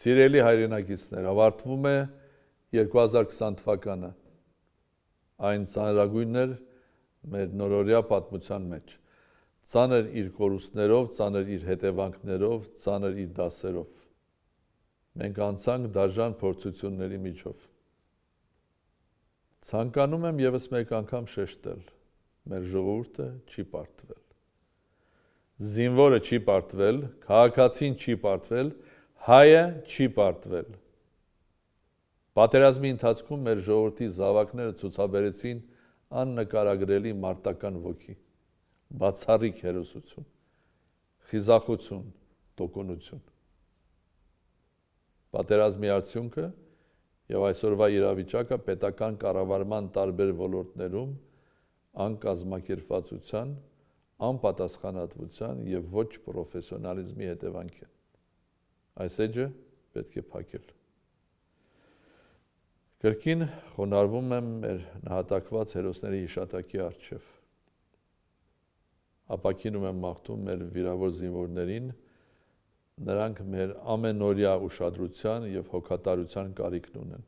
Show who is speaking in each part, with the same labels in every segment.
Speaker 1: Սիրելի հայրենակիցներ, ավարտվում է 2020 թվականը։ Այն ցանրագույնն էր մեր նորորյա պատմության մեջ։ Ցաներ իր կորուստներով, ցաներ իր հետևանքներով, ցաներ իր դասերով։ Մենք անցանք դաժան փորձությունների միջով։ Ցանկանում եմ եւս մեկ անգամ շեշտել. մեր ժողովուրդը չի պարտվել։ Զինվորը չի պարտվել, քաղաքացին չի պարտվել, հայը չի պարտվել։ Պատերազմի ընթացքում մեր ժողովրդի զավակները ցուցաբերեցին աննկարագրելի մարտական ոգի, բացառիկ հերոսություն, խիզախություն, տոկունություն։ Պատերազմի արդյունքը եւ այսօրվա իրավիճակը պետական կառավարման տարբեր ոլորտներում անկազմակերպվածության, անպատասխանատվության եւ ոչ պրոֆեսիոնալիզմի հետևանք են։ Այս էջը պետք է փակել։ Կրկին խոնարհվում եմ մեր նահատակված հերոսների հիշատակի արչև։ Ապակինում եմ մաղթում մեր վիրավոր զինվորներին, նրանք մեր ամենօրյա ուշադրության եւ հոգատարության կարիքն ունեն։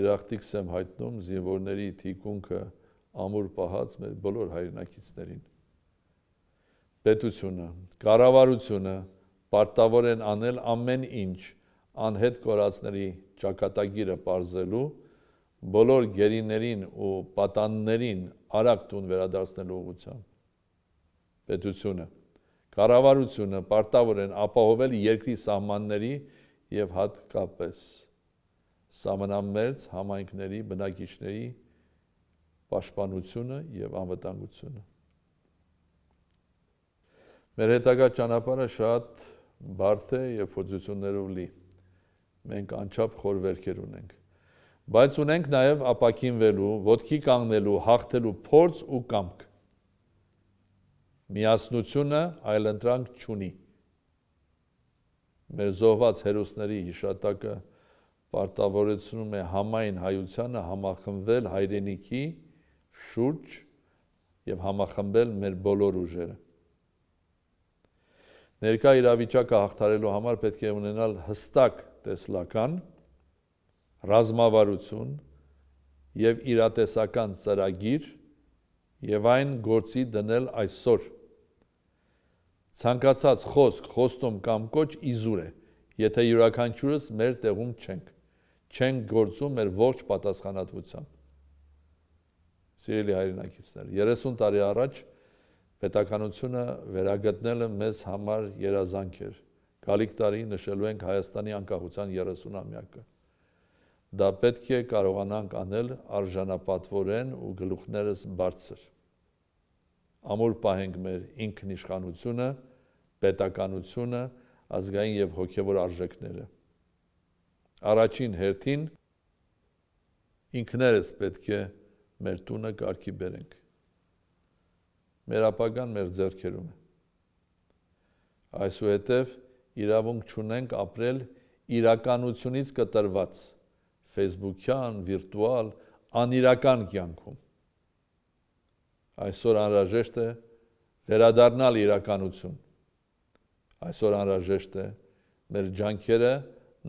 Speaker 1: Երախտիքս եմ հայտնում զինվորների թիկունքը ամուր պահած մեր բոլոր հայրենակիցներին։ Պետությունը, կառավարությունը, պարտավոր են անել ամեն ինչ անհետ կորածների ճակատագիրը բարձելու բոլոր գերիներին ու պատաններին արագ տուն վերադարձնելու ուղղությամբ պետությունը կառավարությունը պարտավոր են ապահովել երկրի սահմանների եւ հատկապես սահմանամերձ համայնքների բնակիչների պաշտպանությունը եւ անվտանգությունը մեր հետագա ճանապարհը շատ բարդ է եւ փոձություններով լի։ Մենք անչափ խոր վերքեր ունենք։ Բայց ունենք նաեւ ապակինվելու, ոդքի կանգնելու, հաղթելու փորձ ու կամք։ Միասնությունը այլընտրանք չունի։ Մեր զոհված հերոսների հիշատակը պարտավորեցնում է համայն հայությանը համախմբվել հայրենիքի շուրջ եւ համախմբել մեր բոլոր ուժերը։ Ներկա իրավիճակը հաղթարելու համար պետք է ունենալ հստակ տեսլական ռազմավարություն եւ իրատեսական ծրագիր եւ այն գործի դնել այսօր։ Ցանկացած խոսք, խոստում կամ կոչ իզուր է, եթե յուրաքանչյուրս մեր տեղում չենք, չենք գործում մեր ողջ պատասխանատվությամբ։ Սիրելի հայրենակիցներ, 30 տարի առաջ պետականությունը վերագտնելը մեզ համար երազանք էր։ Գալիք տարի նշելու ենք Հայաստանի անկախության 30-ամյակը։ Դա պետք է կարողանանք անել արժանապատվորեն ու գլուխներս բարձր։ Ամուր պահենք մեր ինքնիշխանությունը, պետականությունը, ազգային եւ հոգեվոր արժեքները։ Առաջին հերթին ինքներս պետք է մեր տունը կարգի բերենք մեր ապագան մեր ձեռքերում է։ Այսուհետև իրավունք չունենք ապրել իրականությունից կտրված Facebook-յան, վիրտուալ, անիրական կյանքում։ Այսօր անհրաժեշտ է վերադառնալ իրականություն։ Այսօր անհրաժեշտ է մեր ջանքերը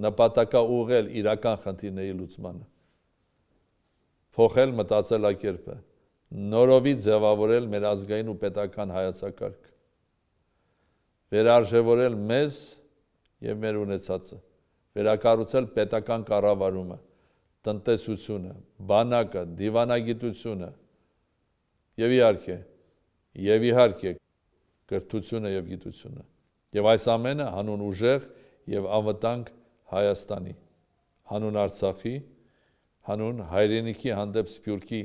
Speaker 1: նպատակա ուղղել իրական խնդիրների լուծմանը։ Փոխել մտածելակերպը նորովի ձևավորել մեր ազգային ու պետական հայացակարգ, վերարժևորել մեզ և մեր ունեցածը, վերակարուցել պետական կարավարումը, տնտեսությունը, բանակը, դիվանագիտությունը և իհարկե, և իհարկե գրդությունը և գիտությունը։ Եվ այս ամենը հանուն ուժեղ և անվտանք Հայաստանի, հանուն արցախի, հանուն հայրենիքի հանդեպ սպյուրքի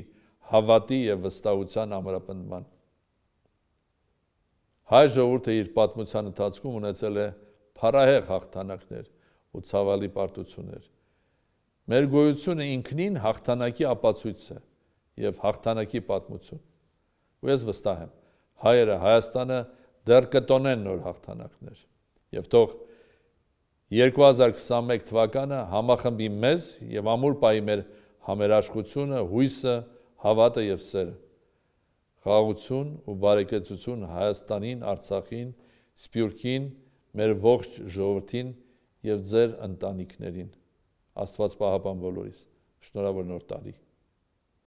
Speaker 1: հավատի եւ վստահության ամրապնդման։ Հայ ժողովուրդը իր պատմության ընթացքում ունեցել է փառահեղ հաղթանակներ ու ցավալի պարտություններ։ Մեր գոյությունը ինքնին հաղթանակի ապացույց է եւ հաղթանակի պատմություն։ Ու ես վստահ եմ, հայերը Հայաստանը դեռ կտոնեն նոր հաղթանակներ եւ թող 2021 թվականը համախմբի մեզ եւ ամուր պայի մեր համերաշխությունը, հույսը, հավատը եւ սերը խաղաղություն ու բարեկեցություն Հայաստանին, Արցախին, Սփյուռքին, մեր ողջ ժողովրդին եւ ձեր ընտանիքներին։ Աստված պահապան բոլորիս։ Շնորհավոր նոր տարի։